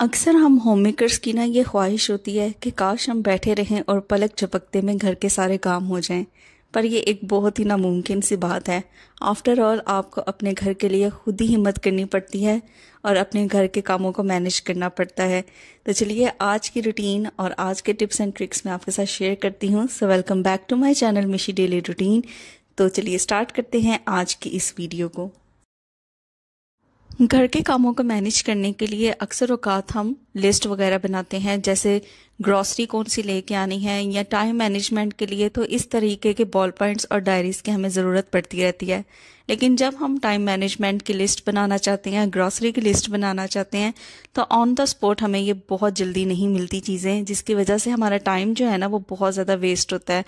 अक्सर हम home makers की ना ये ख्वाहिश होती है कि काश हम बैठे रहें और पलक झपकते में घर के सारे काम हो जाएं पर यह एक बहुत ही नामुमकिन सी बात है आफ्टर ऑल आपको अपने घर के लिए खुद ही हिम्मत करनी पड़ती है और अपने घर के कामों को मैनेज करना पड़ता है तो चलिए आज की रूटीन और आज के टिप्स एंड ट्रिक्स मैं आपके साथ शेयर करती हूँ so welcome back to my channel Mishi daily routine तो चलिए स्टार्ट करते हैं आज की इस वीडियो को घर के कामों को मैनेज करने के लिए अक्सर अवकात हम लिस्ट वगैरह बनाते हैं जैसे ग्रॉसरी कौन सी लेके आनी है या टाइम मैनेजमेंट के लिए तो इस तरीके के बॉल पॉइंट्स और डायरीज की हमें ज़रूरत पड़ती रहती है लेकिन जब हम टाइम मैनेजमेंट की लिस्ट बनाना चाहते हैं ग्रॉसरी की लिस्ट बनाना चाहते हैं तो ऑन द स्पॉट हमें ये बहुत जल्दी नहीं मिलती चीज़ें जिसकी वजह से हमारा टाइम जो है ना वो बहुत ज़्यादा वेस्ट होता है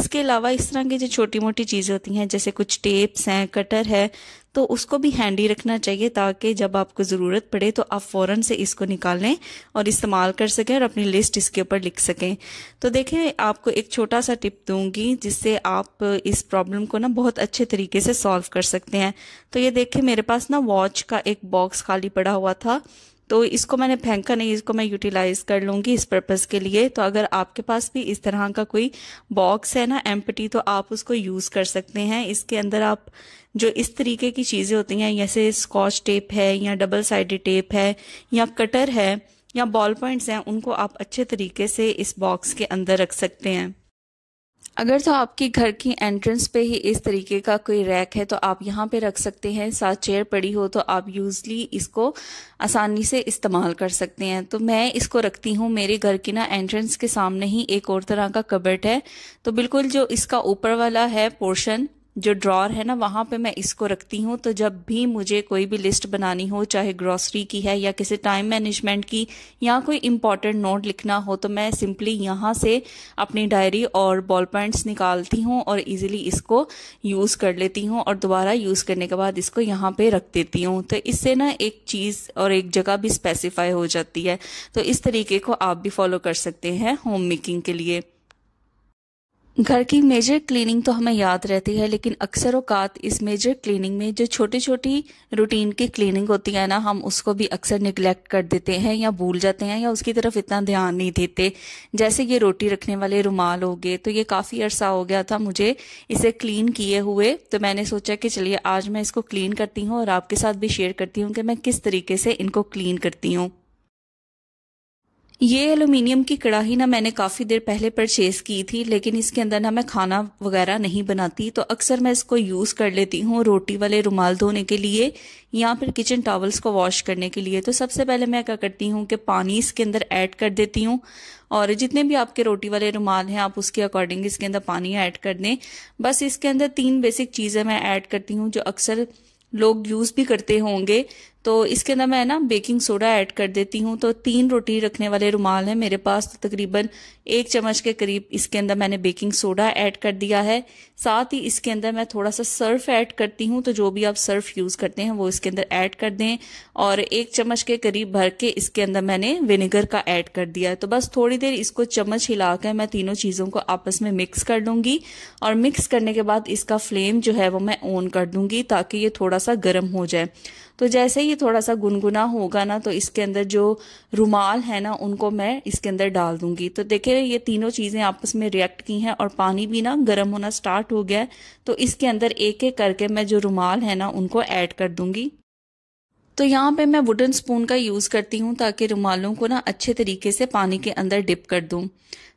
इसके अलावा इस तरह की जो छोटी मोटी चीज़ें होती हैं जैसे कुछ टेप्स हैं कटर है तो उसको भी हैंडी रखना चाहिए ताकि जब आपको ज़रूरत पड़े तो आप फ़ौर से इसको निकाल लें और इस्तेमाल कर सकें और अपनी लिस्ट इसके ऊपर लिख सकें तो देखें आपको एक छोटा सा टिप दूंगी जिससे आप इस प्रॉब्लम को ना बहुत अच्छे तरीके से सॉल्व कर सकते हैं तो ये देखें मेरे पास ना वॉच का एक बॉक्स खाली पड़ा हुआ था तो इसको मैंने फेंका नहीं इसको मैं यूटिलाइज कर लूँगी इस पर्पज़ के लिए तो अगर आपके पास भी इस तरह का कोई बॉक्स है ना एम्पटी तो आप उसको यूज़ कर सकते हैं इसके अंदर आप जो इस तरीके की चीज़ें होती हैं जैसे स्कॉच टेप है या डबल साइड टेप है या कटर है या बॉल पॉइंट्स हैं उनको आप अच्छे तरीके से इस बॉक्स के अंदर रख सकते हैं अगर तो आपके घर की एंट्रेंस पे ही इस तरीके का कोई रैक है तो आप यहाँ पे रख सकते हैं साथ चेयर पड़ी हो तो आप यूजली इसको आसानी से इस्तेमाल कर सकते हैं तो मैं इसको रखती हूँ मेरे घर की ना एंट्रेंस के सामने ही एक और तरह का कबर्ट है तो बिल्कुल जो इसका ऊपर वाला है पोर्शन जो ड्रॉर है ना वहाँ पे मैं इसको रखती हूँ तो जब भी मुझे कोई भी लिस्ट बनानी हो चाहे ग्रॉसरी की है या किसी टाइम मैनेजमेंट की या कोई इम्पॉर्टेंट नोट लिखना हो तो मैं सिंपली यहाँ से अपनी डायरी और बॉल पॉइंट्स निकालती हूँ और इजीली इसको यूज़ कर लेती हूँ और दोबारा यूज़ करने के बाद इसको यहाँ पे रख देती हूँ तो इससे ना एक चीज़ और एक जगह भी स्पेसिफाई हो जाती है तो इस तरीके को आप भी फॉलो कर सकते हैं होम मेकिंग के लिए घर की मेजर क्लीनिंग तो हमें याद रहती है लेकिन अक्सर औकात इस मेजर क्लीनिंग में जो छोटी छोटी रूटीन की क्लीनिंग होती है ना हम उसको भी अक्सर निगलेक्ट कर देते हैं या भूल जाते हैं या उसकी तरफ इतना ध्यान नहीं देते जैसे ये रोटी रखने वाले रुमाल हो गए तो ये काफ़ी अरसा हो गया था मुझे इसे क्लीन किए हुए तो मैंने सोचा कि चलिए आज मैं इसको क्लीन करती हूँ और आपके साथ भी शेयर करती हूँ कि मैं किस तरीके से इनको क्लीन करती हूँ ये एलुमिनियम की कड़ाही ना मैंने काफ़ी देर पहले परचेज़ की थी लेकिन इसके अंदर ना मैं खाना वगैरह नहीं बनाती तो अक्सर मैं इसको यूज़ कर लेती हूँ रोटी वाले रुमाल धोने के लिए या फिर किचन टॉवल्स को वॉश करने के लिए तो सबसे पहले मैं क्या करती हूँ कि पानी इसके अंदर ऐड कर देती हूँ और जितने भी आपके रोटी वाले रुमाल हैं आप उसके अकॉर्डिंग इसके अंदर पानी ऐड कर दें बस इसके अंदर तीन बेसिक चीज़ें मैं ऐड करती हूँ जो अक्सर लोग यूज़ भी करते होंगे तो इसके अंदर मैं ना बेकिंग सोडा ऐड कर देती हूँ तो तीन रोटी रखने वाले रुमाल हैं मेरे पास तो तकरीबन एक चम्मच के करीब इसके अंदर मैंने बेकिंग सोडा ऐड कर दिया है साथ ही इसके अंदर मैं थोड़ा सा सर्फ ऐड करती हूँ तो जो भी आप सर्फ यूज़ करते हैं वो इसके अंदर ऐड कर दें और एक चम्मच के करीब भर के इसके अंदर मैंने विनेगर का ऐड कर दिया है तो बस थोड़ी देर इसको चम्मच हिलाकर मैं तीनों चीज़ों को आपस में मिक्स कर लूँगी और मिक्स करने के बाद इसका फ्लेम जो है वो मैं ऑन कर दूँगी ताकि ये थोड़ा सा गर्म हो जाए तो जैसे ही थोड़ा सा गुनगुना होगा ना तो इसके अंदर जो रुमाल है ना उनको मैं इसके अंदर डाल दूंगी तो देखिए ये तीनों चीज़ें आपस में रिएक्ट की हैं और पानी भी ना गर्म होना स्टार्ट हो गया है तो इसके अंदर एक एक करके मैं जो रुमाल है ना उनको ऐड कर दूंगी तो यहाँ पे मैं वुडन स्पून का यूज़ करती हूँ ताकि रुमालों को ना अच्छे तरीके से पानी के अंदर डिप कर दू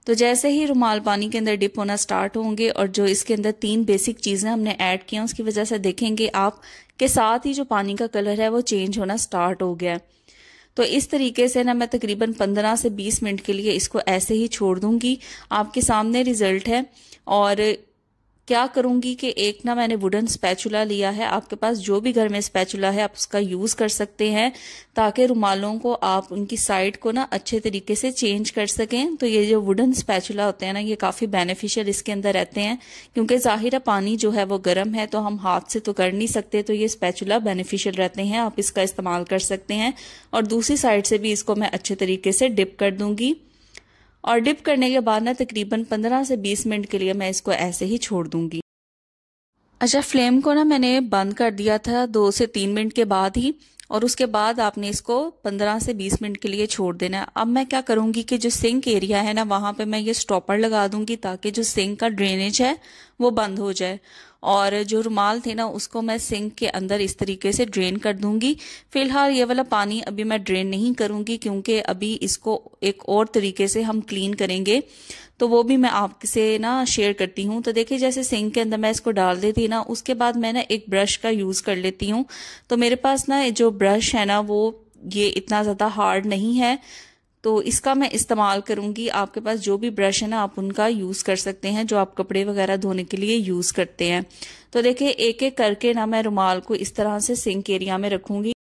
तो जैसे ही रुमाल पानी के अंदर डिप होना स्टार्ट होंगे और जो इसके अंदर तीन बेसिक चीज़ें हमने ऐड किया उसकी वजह से देखेंगे आप के साथ ही जो पानी का कलर है वो चेंज होना स्टार्ट हो गया है तो इस तरीके से ना मैं तकरीबन 15 से 20 मिनट के लिए इसको ऐसे ही छोड़ दूंगी आपके सामने रिजल्ट है और क्या करूंगी कि एक ना मैंने वुडन स्पैचुला लिया है आपके पास जो भी घर में स्पैचुला है आप उसका यूज़ कर सकते हैं ताकि रुमालों को आप उनकी साइड को ना अच्छे तरीके से चेंज कर सकें तो ये जो वुडन स्पैचुला होते हैं ना ये काफ़ी बेनिफिशियल इसके अंदर रहते हैं क्योंकि ज़ाहिर पानी जो है वो गर्म है तो हम हाथ से तो कर नहीं सकते तो ये स्पैचुला बेनिफिशियल रहते हैं आप इसका इस्तेमाल कर सकते हैं और दूसरी साइड से भी इसको मैं अच्छे तरीके से डिप कर दूंगी और डिप करने के बाद ना तकरीबन 15 से 20 मिनट के लिए मैं इसको ऐसे ही छोड़ दूंगी अच्छा फ्लेम को ना मैंने बंद कर दिया था दो से तीन मिनट के बाद ही और उसके बाद आपने इसको 15 से 20 मिनट के लिए छोड़ देना है अब मैं क्या करूंगी कि जो सिंक एरिया है ना वहां पे मैं ये स्टॉपर लगा दूंगी ताकि जो सिंक का ड्रेनेज है वो बंद हो जाए और जो रुमाल थे ना उसको मैं सिंक के अंदर इस तरीके से ड्रेन कर दूंगी फिलहाल ये वाला पानी अभी मैं ड्रेन नहीं करूंगी क्योंकि अभी इसको एक और तरीके से हम क्लीन करेंगे तो वो भी मैं आपसे ना शेयर करती हूँ तो देखिए जैसे सिंक के अंदर मैं इसको डाल देती ना उसके बाद मैं ना एक ब्रश का यूज़ कर लेती हूँ तो मेरे पास ना जो ब्रश है ना वो ये इतना ज़्यादा हार्ड नहीं है तो इसका मैं इस्तेमाल करूंगी आपके पास जो भी ब्रश है ना आप उनका यूज़ कर सकते हैं जो आप कपड़े वगैरह धोने के लिए यूज़ करते हैं तो देखिए एक एक करके ना मैं रुमाल को इस तरह से सिंक एरिया में रखूंगी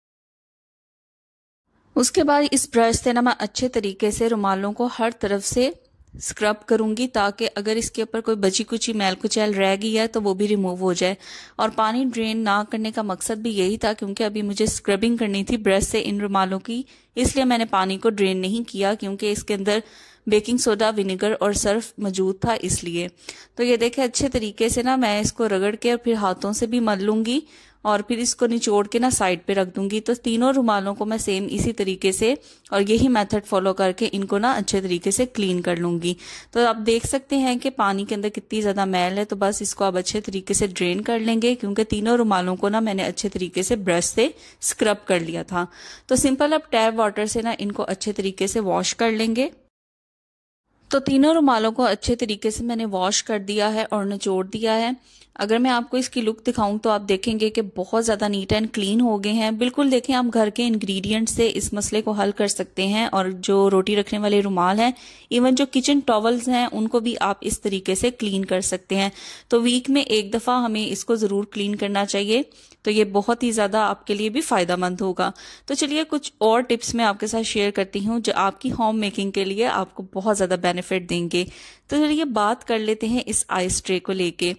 उसके बाद इस ब्रश से ना मैं अच्छे तरीके से रुमालों को हर तरफ से स्क्रब करूंगी ताकि अगर इसके ऊपर कोई बची कुची मैल कुचैल रह गई है तो वो भी रिमूव हो जाए और पानी ड्रेन ना करने का मकसद भी यही था क्योंकि अभी मुझे स्क्रबिंग करनी थी ब्रश से इन रुमालों की इसलिए मैंने पानी को ड्रेन नहीं किया क्योंकि इसके अंदर बेकिंग सोडा विनेगर और सर्फ मौजूद था इसलिए तो ये देखें अच्छे तरीके से ना मैं इसको रगड़ के और फिर हाथों से भी मल लूँगी और फिर इसको निचोड़ के ना साइड पे रख दूंगी तो तीनों रुमालों को मैं सेम इसी तरीके से और यही मेथड फॉलो करके इनको ना अच्छे तरीके से क्लीन कर लूंगी तो आप देख सकते हैं कि पानी के अंदर कितनी ज़्यादा मैल है तो बस इसको आप अच्छे तरीके से ड्रेन कर लेंगे क्योंकि तीनों रुमालों को ना मैंने अच्छे तरीके से ब्रश से स्क्रब कर लिया था तो सिंपल आप टैप वाटर से ना इनको अच्छे तरीके से वॉश कर लेंगे तो तीनों रुमालों को अच्छे तरीके से मैंने वॉश कर दिया है और निचोड़ दिया है अगर मैं आपको इसकी लुक दिखाऊं तो आप देखेंगे कि बहुत ज़्यादा नीट एंड क्लीन हो गए हैं बिल्कुल देखें आप घर के इंग्रेडिएंट से इस मसले को हल कर सकते हैं और जो रोटी रखने वाले रुमाल हैं इवन जो किचन टॉवल्स हैं उनको भी आप इस तरीके से क्लीन कर सकते हैं तो वीक में एक दफ़ा हमें इसको ज़रूर क्लीन करना चाहिए तो ये बहुत ही ज़्यादा आपके लिए भी फ़ायदा मंद होगा तो चलिए कुछ और टिप्स मैं आपके साथ शेयर करती हूँ जो आपकी होम मेकिंग के लिए आपको बहुत ज़्यादा बेनिफिट देंगे तो चलिए बात कर लेते हैं इस आइस ट्रे को लेके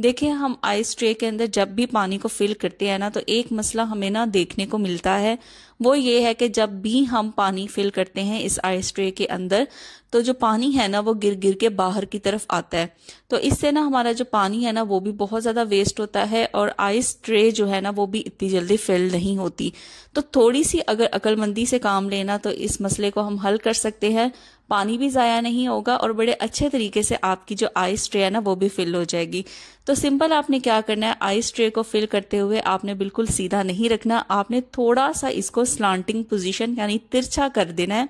देखिए हम आइस ट्रे के अंदर जब भी पानी को फिल करते हैं ना तो एक मसला हमें ना देखने को मिलता है वो ये है कि जब भी हम पानी फिल करते हैं इस आइस ट्रे के अंदर तो जो पानी है ना वो गिर गिर के बाहर की तरफ आता है तो इससे ना हमारा जो पानी है ना वो भी बहुत ज़्यादा वेस्ट होता है और आइस ट्रे जो है ना वो भी इतनी जल्दी फिल नहीं होती तो थोड़ी सी अगर अकलमंदी से काम लेना तो इस मसले को हम हल कर सकते हैं पानी भी ज़ाया नहीं होगा और बड़े अच्छे तरीके से आपकी जो आइस ट्रे है ना वो भी फिल हो जाएगी तो सिंपल आपने क्या करना है आइस ट्रे को फिल करते हुए आपने बिल्कुल सीधा नहीं रखना आपने थोड़ा सा इसको स्लांटिंग पोजीशन यानी तिरछा कर देना है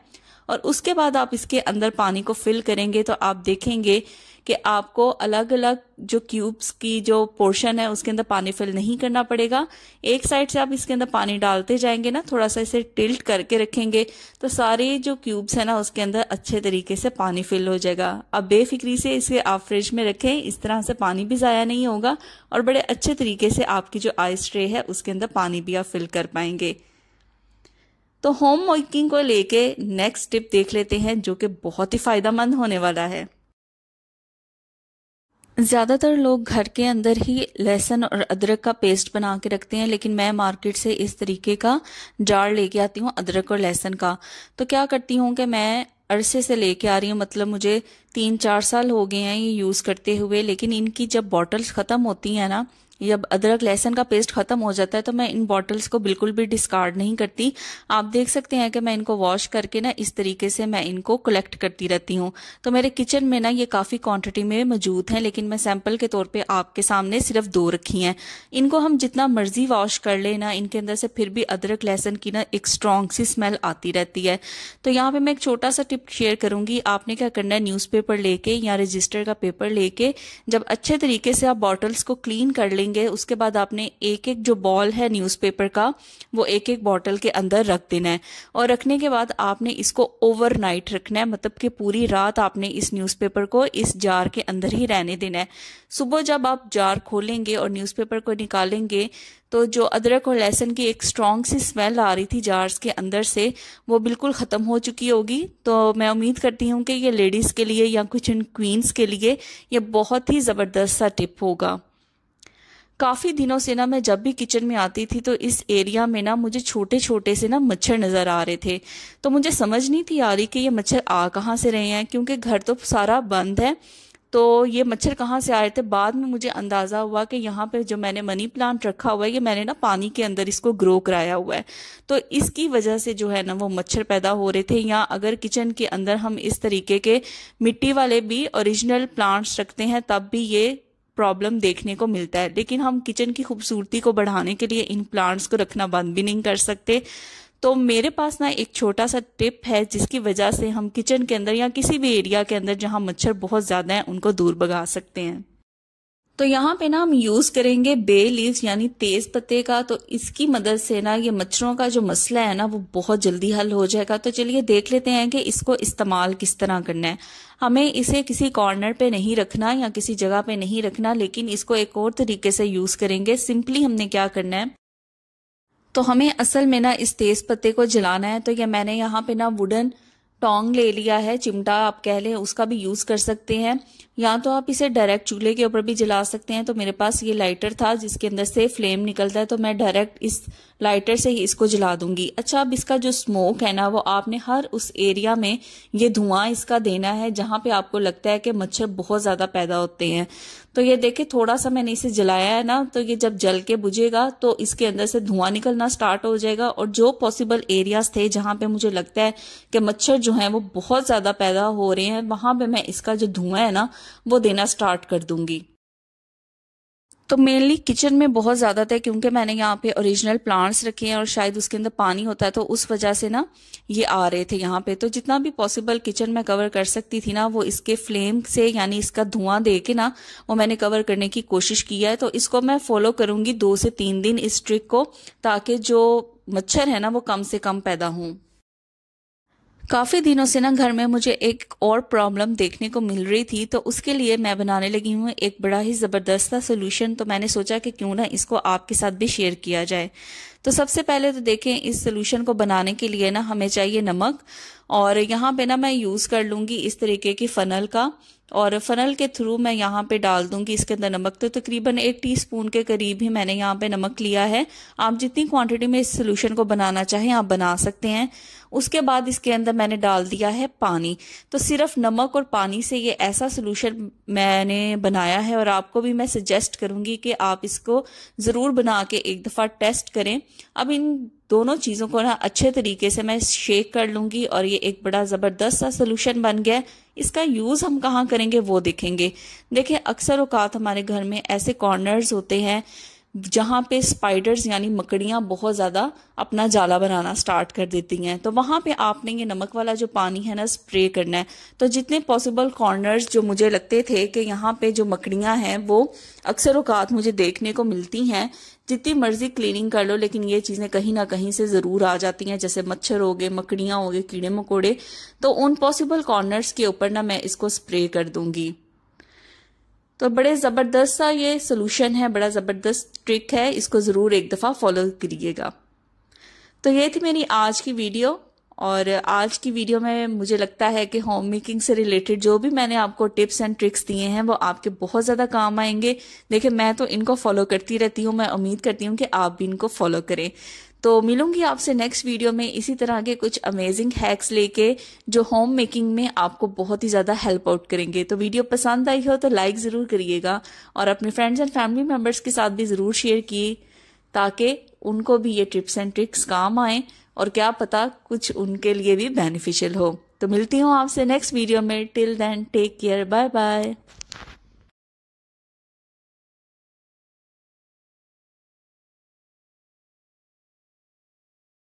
और उसके बाद आप इसके अंदर पानी को फिल करेंगे तो आप देखेंगे कि आपको अलग अलग जो क्यूब्स की जो पोर्शन है उसके अंदर पानी फिल नहीं करना पड़ेगा एक साइड से आप इसके अंदर पानी डालते जाएंगे ना थोड़ा सा इसे टिल्ट करके रखेंगे तो सारे जो क्यूब्स है ना उसके अंदर अच्छे तरीके से पानी फिल हो जाएगा अब बेफिक्री से इसे आप फ्रिज में रखें इस तरह से पानी भी ज़ाया नहीं होगा और बड़े अच्छे तरीके से आपकी जो आइस ट्रे है उसके अंदर पानी भी आप फिल कर पाएंगे तो होम मेकिंग को लेके नेक्स्ट टिप देख लेते हैं जो कि बहुत ही मंद होने वाला है ज़्यादातर लोग घर के अंदर ही लहसुन और अदरक का पेस्ट बना के रखते हैं लेकिन मैं मार्केट से इस तरीके का जार लेके आती हूँ अदरक और लहसुन का तो क्या करती हूँ कि मैं अरसे से लेके आ रही हूँ मतलब मुझे तीन चार साल हो गए हैं ये यूज़ करते हुए लेकिन इनकी जब बॉटल्स ख़त्म होती है ना जब अदरक लहसन का पेस्ट ख़त्म हो जाता है तो मैं इन बॉटल्स को बिल्कुल भी डिस्कार्ड नहीं करती आप देख सकते हैं कि मैं इनको वॉश करके ना इस तरीके से मैं इनको कलेक्ट करती रहती हूँ तो मेरे किचन में ना ये काफ़ी क्वान्टिटी में मौजूद हैं लेकिन मैं सैम्पल के तौर पर आपके सामने सिर्फ दो रखी हैं इनको हम जितना मर्जी वॉश कर लेना इनके अंदर से फिर भी अदरक लहसन की ना एक स्ट्रॉन्ग सी स्मेल आती रहती है तो यहाँ पे मैं एक छोटा सा टिप शेयर करूंगी आपने क्या करना है न्यूज लेके या रजिस्टर का पेपर लेके जब अच्छे तरीके से आप बॉटल्स को क्लीन कर लेंगे लेंगे उसके बाद आपने एक एक जो बॉल है न्यूज़पेपर का वो एक एक बॉटल के अंदर रख देना है और रखने के बाद आपने इसको ओवरनाइट रखना है मतलब कि पूरी रात आपने इस न्यूज़पेपर को इस जार के अंदर ही रहने देना है सुबह जब आप जार खोलेंगे और न्यूज़पेपर को निकालेंगे तो जो अदरक और लहसुन की एक स्ट्रॉन्ग सी स्मेल आ रही थी जार्स के अंदर से वो बिल्कुल ख़त्म हो चुकी होगी तो मैं उम्मीद करती हूँ कि ये लेडीज़ के लिए या कुछ इन क्वींस के लिए ये बहुत ही ज़बरदस्त सा टिप होगा काफ़ी दिनों से ना मैं जब भी किचन में आती थी तो इस एरिया में ना मुझे छोटे छोटे से ना मच्छर नज़र आ रहे थे तो मुझे समझ नहीं थी आ रही कि ये मच्छर आ कहाँ से रहे हैं क्योंकि घर तो सारा बंद है तो ये मच्छर कहाँ से आ रहे थे बाद में मुझे अंदाज़ा हुआ कि यहाँ पे जो मैंने मनी प्लांट रखा हुआ है ये मैंने ना पानी के अंदर इसको ग्रो कराया हुआ है तो इसकी वजह से जो है ना वो मच्छर पैदा हो रहे थे या अगर किचन के अंदर हम इस तरीके के मिट्टी वाले भी ओरिजिनल प्लांट्स रखते हैं तब भी ये प्रॉब्लम देखने को मिलता है लेकिन हम किचन की खूबसूरती को बढ़ाने के लिए इन प्लांट्स को रखना बंद भी नहीं कर सकते तो मेरे पास ना एक छोटा सा टिप है जिसकी वजह से हम किचन के अंदर या किसी भी एरिया के अंदर जहाँ मच्छर बहुत ज़्यादा हैं उनको दूर भगा सकते हैं तो यहाँ पे ना हम यूज करेंगे बे लीव्स यानी तेज पत्ते का तो इसकी मदद से ना ये मच्छरों का जो मसला है ना वो बहुत जल्दी हल हो जाएगा तो चलिए देख लेते हैं कि इसको इस्तेमाल किस तरह करना है हमें इसे किसी कॉर्नर पे नहीं रखना या किसी जगह पे नहीं रखना लेकिन इसको एक और तरीके से यूज करेंगे सिंपली हमने क्या करना है तो हमें असल में ना इस तेज पत्ते को जलाना है तो ये मैंने यहाँ पे ना वुडन टोंग ले लिया है चिमटा आप कह लें उसका भी यूज़ कर सकते हैं या तो आप इसे डायरेक्ट चूल्हे के ऊपर भी जला सकते हैं तो मेरे पास ये लाइटर था जिसके अंदर से फ्लेम निकलता है तो मैं डायरेक्ट इस लाइटर से ही इसको जला दूंगी अच्छा अब इसका जो स्मोक है ना वो आपने हर उस एरिया में ये धुआं इसका देना है जहां पे आपको लगता है कि मच्छर बहुत ज़्यादा पैदा होते हैं तो ये देखे थोड़ा सा मैंने इसे जलाया है ना तो ये जब जल के बुझेगा तो इसके अंदर से धुआं निकलना स्टार्ट हो जाएगा और जो पॉसिबल एरियाज थे जहां पे मुझे लगता है कि मच्छर जो है हैं वो बहुत ज़्यादा पैदा हो रहे हैं वहां पे मैं इसका जो धुआं है ना वो देना स्टार्ट कर दूंगी तो मेनली किचन में बहुत ज़्यादा था क्योंकि मैंने यहाँ पे ओरिजिनल प्लांट्स रखे हैं और शायद उसके अंदर पानी होता है तो उस वजह से ना ये आ रहे थे यहाँ पे तो जितना भी पॉसिबल किचन में कवर कर सकती थी ना वो इसके फ्लेम से यानी इसका धुआं दे के ना वो मैंने कवर करने की कोशिश की है तो इसको मैं फॉलो करूंगी दो से तीन दिन इस ट्रिक को ताकि जो मच्छर है ना वो कम से कम पैदा हों काफ़ी दिनों से ना घर में मुझे एक और प्रॉब्लम देखने को मिल रही थी तो उसके लिए मैं बनाने लगी हूँ एक बड़ा ही ज़बरदस्त सोल्यूशन तो मैंने सोचा कि क्यों ना इसको आपके साथ भी शेयर किया जाए तो सबसे पहले तो देखें इस सोल्यूशन को बनाने के लिए ना हमें चाहिए नमक और यहाँ पे ना मैं यूज़ कर लूंगी इस तरीके की फ़नल का और फनल के थ्रू मैं यहाँ पे डाल दूंगी इसके अंदर नमक तो तकरीबन एक टीस्पून के करीब ही मैंने यहाँ पे नमक लिया है आप जितनी क्वांटिटी में इस सोल्यूशन को बनाना चाहें आप बना सकते हैं उसके बाद इसके अंदर मैंने डाल दिया है पानी तो सिर्फ नमक और पानी से ये ऐसा सोल्यूशन मैंने बनाया है और आपको भी मैं सजेस्ट करूँगी कि आप इसको ज़रूर बना के एक दफ़ा टेस्ट करें अब इन दोनों चीज़ों को ना अच्छे तरीके से मैं शेक कर लूँगी और ये एक बड़ा ज़बरदस्त सा सोल्यूशन बन गया इसका यूज़ हम कहाँ करेंगे वो देखेंगे देखिए अक्सर औकात हमारे घर में ऐसे कॉर्नर्स होते हैं जहाँ पे स्पाइडर्स यानी मकड़ियाँ बहुत ज़्यादा अपना जाला बनाना स्टार्ट कर देती हैं तो वहाँ पे आपने ये नमक वाला जो पानी है ना स्प्रे करना है तो जितने पॉसिबल कॉर्नर्स जो मुझे लगते थे कि यहाँ पे जो मकड़ियाँ हैं वो अक्सर औकात मुझे देखने को मिलती हैं जितनी मर्जी क्लीनिंग कर लो लेकिन ये चीज़ें कहीं ना कहीं से ज़रूर आ जाती हैं जैसे मच्छर हो गए मकड़ियां हो गए कीड़े मकोड़े तो उन पॉसिबल कॉर्नर्स के ऊपर ना मैं इसको स्प्रे कर दूंगी तो बड़े ज़बरदस्त सा ये सोल्यूशन है बड़ा ज़बरदस्त ट्रिक है इसको ज़रूर एक दफ़ा फॉलो करिएगा तो ये थी मेरी आज की वीडियो और आज की वीडियो में मुझे लगता है कि होम मेकिंग से रिलेटेड जो भी मैंने आपको टिप्स एंड ट्रिक्स दिए हैं वो आपके बहुत ज़्यादा काम आएंगे देखिए मैं तो इनको फॉलो करती रहती हूँ मैं उम्मीद करती हूँ कि आप भी इनको फॉलो करें तो मिलूंगी आपसे नेक्स्ट वीडियो में इसी तरह के कुछ अमेजिंग हैक्स लेके जो होम मेकिंग में आपको बहुत ही ज़्यादा हेल्प आउट करेंगे तो वीडियो पसंद आई हो तो लाइक ज़रूर करिएगा और अपने फ्रेंड्स एंड फैमिली मेम्बर्स के साथ भी ज़रूर शेयर किए ताकि उनको भी ये टिप्स एंड ट्रिक्स काम आए और क्या पता कुछ उनके लिए भी बेनिफिशियल हो तो मिलती हूँ आपसे नेक्स्ट वीडियो में till then take care bye bye